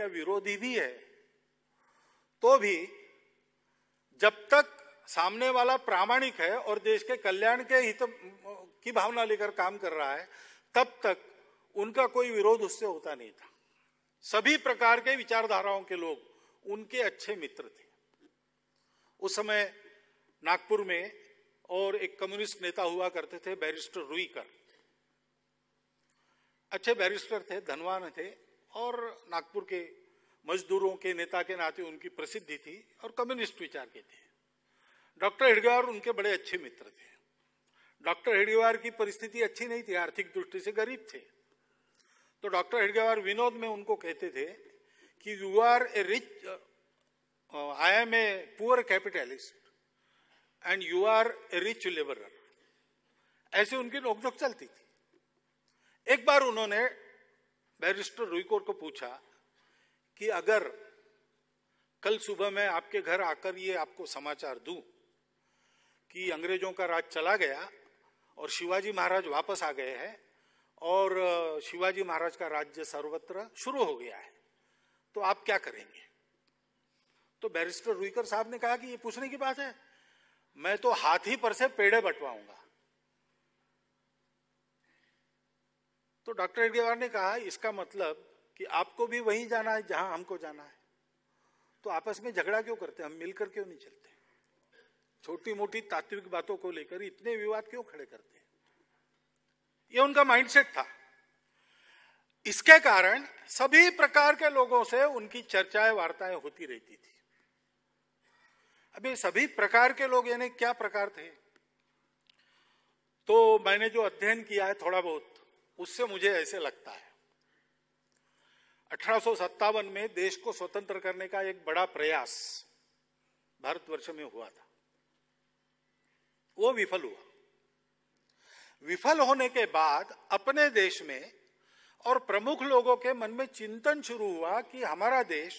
या विरोधी भी है तो भी जब तक सामने वाला प्रामाणिक है और देश के कल्याण के हित की भावना लेकर काम कर रहा है तब तक उनका कोई विरोध उससे होता नहीं था सभी प्रकार के विचारधाराओं के लोग उनके अच्छे मित्र थे उस समय नागपुर में और एक कम्युनिस्ट नेता हुआ करते थे बैरिस्टर रुईकर अच्छे बैरिस्टर थे धनवान थे और नागपुर के मजदूरों के नेता के नाते उनकी प्रसिद्धि थी और कम्युनिस्ट विचार के थे डॉक्टर हिडगेवार उनके बड़े अच्छे मित्र थे डॉक्टर हिडगेवार की परिस्थिति अच्छी नहीं थी आर्थिक दृष्टि से गरीब थे तो डॉक्टर हिडगेवार विनोद में उनको कहते थे कि you are a rich I am a poor capitalist and you are a rich labour ऐसे उनकी नोकझोंक चलती थी एक बार उन्होंने बैरिस्टर रुईकोर को पूछा कि अगर कल सुबह मैं आपके घर आकर ये आपको समाचार दूं कि अंग्रेजों का राज चला गया और शिवाजी महाराज वापस आ गए हैं और शिवाजी महाराज का राज्य सर्वत्र शुरू हो गया है तो आप क्या करेंगे तो बैरिस्टर रुईकर साहब ने कहा कि ये पूछने की बात है मैं तो हाथी पर से पेड़े बटवाऊंगा तो डॉक्टर एडगेवार ने कहा इसका मतलब कि आपको भी वहीं जाना है जहां हमको जाना है तो आपस में झगड़ा क्यों करते हम मिलकर क्यों नहीं चलते छोटी मोटी तात्विक बातों को लेकर इतने विवाद क्यों खड़े करते हैं ये उनका माइंडसेट था इसके कारण सभी प्रकार के लोगों से उनकी चर्चाएं वार्ताएं होती रहती थी अभी सभी प्रकार के लोग यानी क्या प्रकार थे तो मैंने जो अध्ययन किया है थोड़ा बहुत उससे मुझे ऐसे लगता है अठारह में देश को स्वतंत्र करने का एक बड़ा प्रयास भारतवर्ष में हुआ था वो विफल हुआ विफल होने के बाद अपने देश में और प्रमुख लोगों के मन में चिंतन शुरू हुआ कि हमारा देश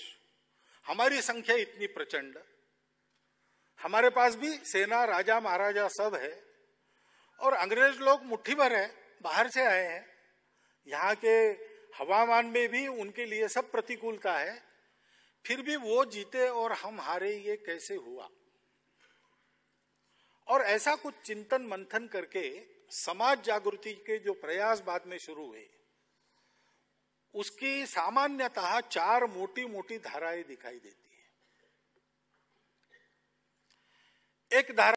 हमारी संख्या इतनी प्रचंड हमारे पास भी सेना राजा महाराजा सब है और अंग्रेज लोग मुट्ठी भर है बाहर से आए हैं यहाँ के हवामान में भी उनके लिए सब प्रतिकूलता है फिर भी वो जीते और हम हारे ये कैसे हुआ और ऐसा कुछ चिंतन मंथन करके समाज जागृति के जो प्रयास बाद में शुरू हुए उसकी सामान्यतः चार मोटी मोटी धाराएं दिखाई देती है एक धारा